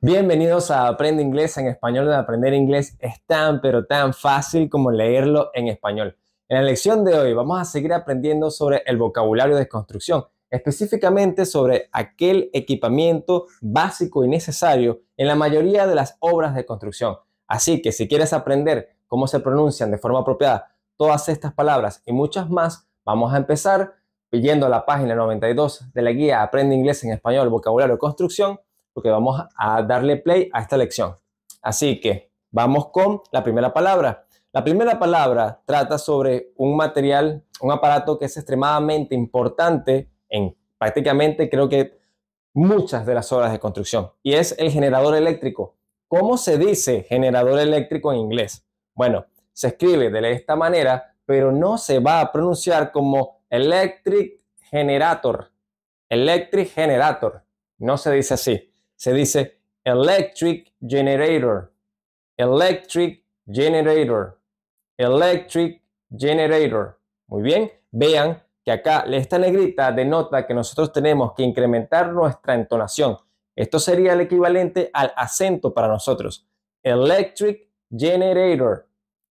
Bienvenidos a Aprende Inglés en Español, aprender inglés es tan pero tan fácil como leerlo en español. En la lección de hoy vamos a seguir aprendiendo sobre el vocabulario de construcción, específicamente sobre aquel equipamiento básico y necesario en la mayoría de las obras de construcción. Así que si quieres aprender cómo se pronuncian de forma apropiada todas estas palabras y muchas más, vamos a empezar pidiendo la página 92 de la guía Aprende Inglés en Español, Vocabulario de Construcción que vamos a darle play a esta lección. Así que vamos con la primera palabra. La primera palabra trata sobre un material, un aparato que es extremadamente importante en prácticamente creo que muchas de las obras de construcción y es el generador eléctrico. ¿Cómo se dice generador eléctrico en inglés? Bueno, se escribe de esta manera, pero no se va a pronunciar como electric generator. Electric generator. No se dice así se dice electric generator, electric generator, electric generator. Muy bien, vean que acá esta negrita denota que nosotros tenemos que incrementar nuestra entonación. Esto sería el equivalente al acento para nosotros. Electric generator,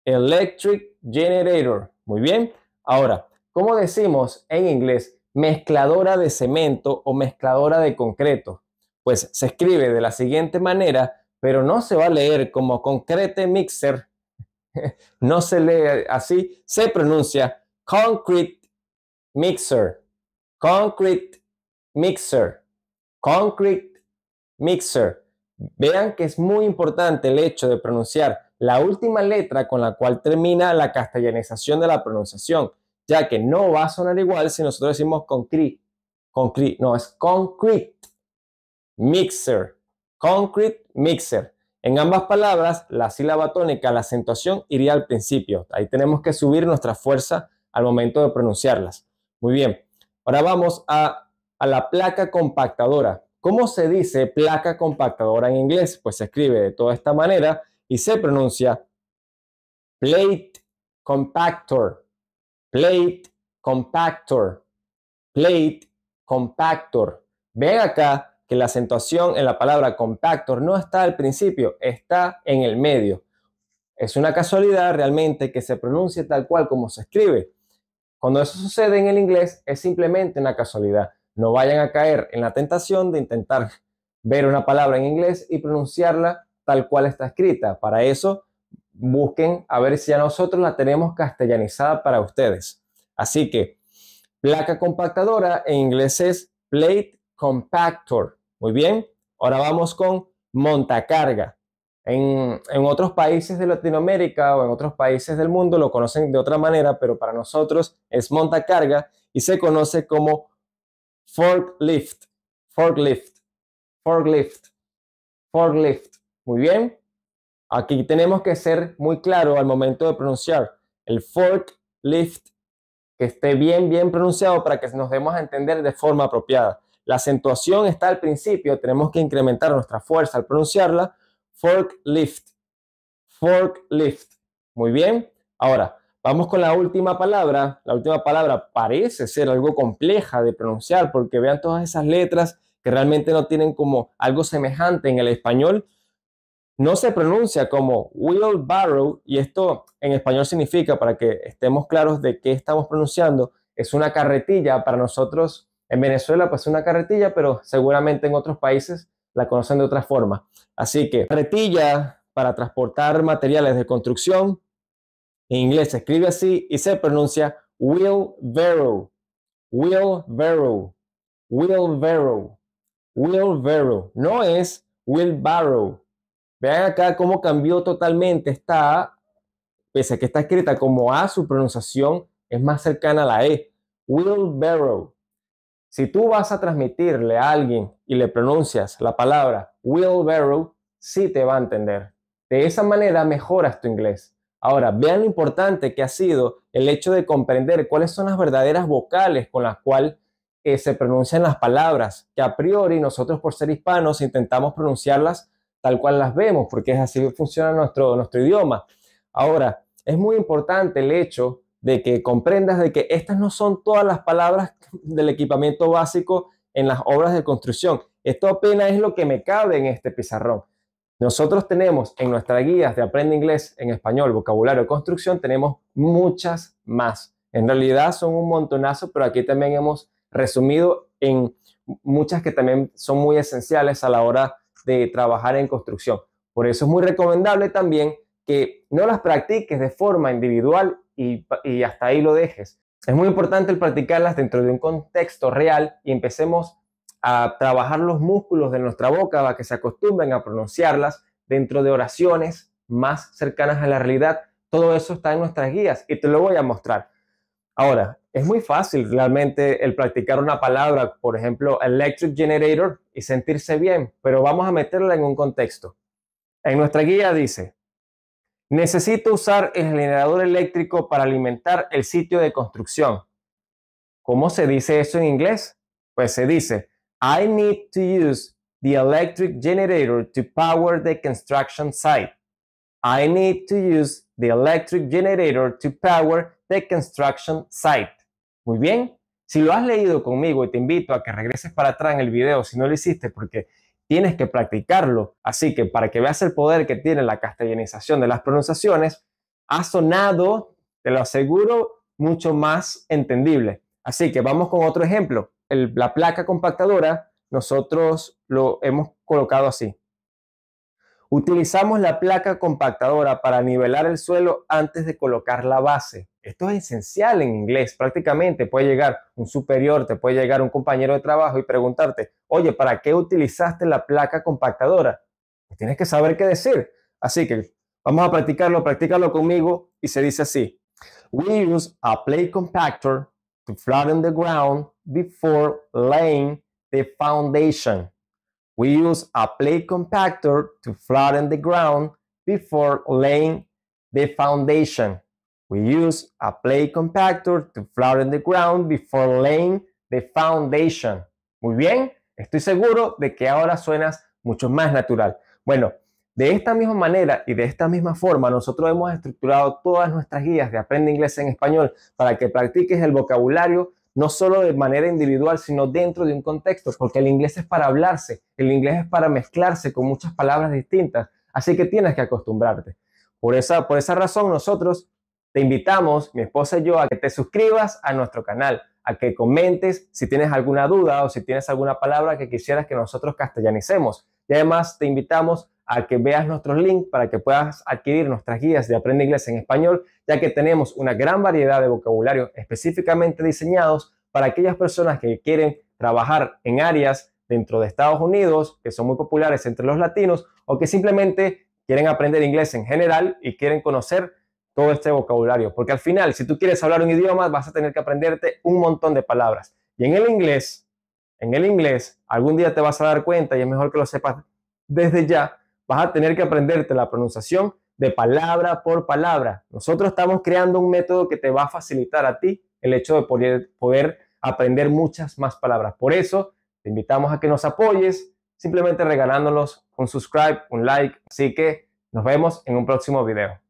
electric generator. Muy bien, ahora, ¿cómo decimos en inglés mezcladora de cemento o mezcladora de concreto? pues se escribe de la siguiente manera, pero no se va a leer como concrete mixer, no se lee así, se pronuncia concrete mixer, concrete mixer, concrete mixer. Vean que es muy importante el hecho de pronunciar la última letra con la cual termina la castellanización de la pronunciación, ya que no va a sonar igual si nosotros decimos concrete, no, es concrete, mixer, concrete mixer. En ambas palabras, la sílaba tónica, la acentuación iría al principio. Ahí tenemos que subir nuestra fuerza al momento de pronunciarlas. Muy bien. Ahora vamos a, la placa compactadora. ¿Cómo se dice placa compactadora en inglés? Pues se escribe de toda esta manera y se pronuncia plate compactor, plate compactor, plate compactor. Ven acá la acentuación en la palabra compactor no está al principio, está en el medio. Es una casualidad realmente que se pronuncie tal cual como se escribe. Cuando eso sucede en el inglés es simplemente una casualidad. No vayan a caer en la tentación de intentar ver una palabra en inglés y pronunciarla tal cual está escrita. Para eso busquen a ver si ya nosotros la tenemos castellanizada para ustedes. Así que placa compactadora en inglés es plate compactor. Muy bien, ahora vamos con montacarga. En, otros países de Latinoamérica o en otros países del mundo lo conocen de otra manera, pero para nosotros es montacarga y se conoce como forklift, forklift, forklift, forklift. Muy bien. Aquí tenemos que ser muy claro al momento de pronunciar el forklift, que esté bien, bien pronunciado para que nos demos a entender de forma apropiada. La acentuación está al principio, tenemos que incrementar nuestra fuerza al pronunciarla. Forklift. Forklift. Muy bien. Ahora, vamos con la última palabra. La última palabra parece ser algo compleja de pronunciar porque vean todas esas letras que realmente no tienen como algo semejante en el español. No se pronuncia como wheelbarrow y esto en español significa, para que estemos claros de qué estamos pronunciando, es una carretilla para nosotros en Venezuela pues una carretilla, pero seguramente en otros países la conocen de otra forma. Así que carretilla para transportar materiales de construcción. En inglés se escribe así y se pronuncia wheelbarrow. Wheelbarrow. Wheelbarrow. Wheelbarrow. No es wheelbarrow. Vean acá cómo cambió totalmente esta Pese a que está escrita como A, su pronunciación es más cercana a la E. Wheelbarrow. Si tú vas a transmitirle a alguien y le pronuncias la palabra Will Barrow, sí te va a entender. De esa manera mejoras tu inglés. Ahora, vean lo importante que ha sido el hecho de comprender cuáles son las verdaderas vocales con las cuales eh, se pronuncian las palabras, que a priori nosotros por ser hispanos intentamos pronunciarlas tal cual las vemos, porque es así que funciona nuestro, nuestro idioma. Ahora, es muy importante el hecho de que comprendas de que estas no son todas las palabras del equipamiento básico en las obras de construcción. Esto apenas es lo que me cabe en este pizarrón. Nosotros tenemos en nuestras guías de Aprende Inglés en Español, Vocabulario Construcción, tenemos muchas más. En realidad son un montonazo, pero aquí también hemos resumido en muchas que también son muy esenciales a la hora de trabajar en construcción. Por eso es muy recomendable también que no las practiques de forma individual y, hasta ahí lo dejes. Es muy importante el practicarlas dentro de un contexto real y empecemos a trabajar los músculos de nuestra boca para que se acostumbren a pronunciarlas dentro de oraciones más cercanas a la realidad. Todo eso está en nuestras guías y te lo voy a mostrar. Ahora, es muy fácil realmente el practicar una palabra, por ejemplo, electric generator, y sentirse bien, pero vamos a meterla en un contexto. En nuestra guía dice, Necesito usar el generador eléctrico para alimentar el sitio de construcción. ¿Cómo se dice eso en inglés? Pues se dice, I need to use the electric generator to power the construction site. I need to use the electric generator to power the construction site. Muy bien, si lo has leído conmigo y te invito a que regreses para atrás en el video si no lo hiciste porque tienes que practicarlo. Así que para que veas el poder que tiene la castellanización de las pronunciaciones, ha sonado, te lo aseguro, mucho más entendible. Así que vamos con otro ejemplo. la placa compactadora, nosotros lo hemos colocado así. Utilizamos la placa compactadora para nivelar el suelo antes de colocar la base. Esto es esencial en inglés. Prácticamente puede llegar un superior, te puede llegar un compañero de trabajo y preguntarte, oye, ¿para qué utilizaste la placa compactadora? Pues tienes que saber qué decir. Así que vamos a practicarlo, practícalo conmigo y se dice así. We use a plate compactor to flatten the ground before laying the foundation. We use a plate compactor to flatten the ground before laying the foundation. We use a play compactor to flatten the ground before laying the foundation. Muy bien, estoy seguro de que ahora suenas mucho más natural. Bueno, de esta misma manera y de esta misma forma, nosotros hemos estructurado todas nuestras guías de Aprende Inglés en Español para que practiques el vocabulario no solo de manera individual, sino dentro de un contexto, porque el inglés es para hablarse, el inglés es para mezclarse con muchas palabras distintas, así que tienes que acostumbrarte. Por esa, por esa razón, nosotros te invitamos, mi esposa y yo, a que te suscribas a nuestro canal, a que comentes si tienes alguna duda o si tienes alguna palabra que quisieras que nosotros castellanicemos. Y además te invitamos a que veas nuestros links para que puedas adquirir nuestras guías de Aprende Inglés en Español, ya que tenemos una gran variedad de vocabulario específicamente diseñados para aquellas personas que quieren trabajar en áreas dentro de Estados Unidos, que son muy populares entre los latinos, o que simplemente quieren aprender inglés en general y quieren conocer todo este vocabulario, porque al final, si tú quieres hablar un idioma, vas a tener que aprenderte un montón de palabras. Y en el inglés, en el inglés, algún día te vas a dar cuenta y es mejor que lo sepas desde ya, vas a tener que aprenderte la pronunciación de palabra por palabra. Nosotros estamos creando un método que te va a facilitar a ti el hecho de poder, poder aprender muchas más palabras. Por eso, te invitamos a que nos apoyes simplemente regalándonos un subscribe, un like. Así que nos vemos en un próximo video.